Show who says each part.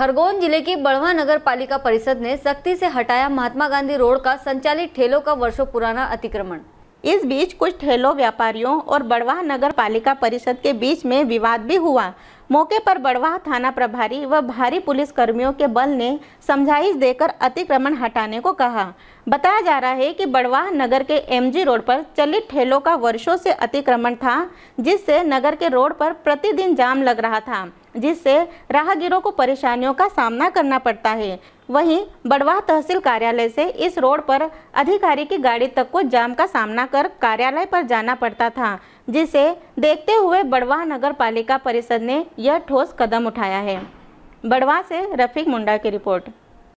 Speaker 1: खरगोन जिले की बड़वा नगर पालिका परिषद ने सख्ती से हटाया महात्मा गांधी रोड का संचालित
Speaker 2: ठेलों का वर्षों पुराना अतिक्रमण इस बीच कुछ ठेलों व्यापारियों और बड़वा नगर पालिका परिषद के बीच में विवाद भी हुआ मौके पर बड़वाह थाना प्रभारी व भारी पुलिस कर्मियों के बल ने समझाइश देकर अतिक्रमण हटाने को कहा बताया जा रहा है कि बड़वाह नगर के एमजी रोड पर चलित ठेलों का वर्षों से अतिक्रमण था जिससे नगर के रोड पर प्रतिदिन जाम लग रहा था जिससे राहगीरों को परेशानियों का सामना करना पड़ता है वहीं बड़वाह तहसील कार्यालय से इस रोड पर अधिकारी की गाड़ी तक को जाम का सामना कर कार्यालय पर जाना पड़ता था जिसे देखते हुए बड़वा नगर पालिका परिषद ने यह ठोस कदम उठाया है बड़वा से रफीक मुंडा की रिपोर्ट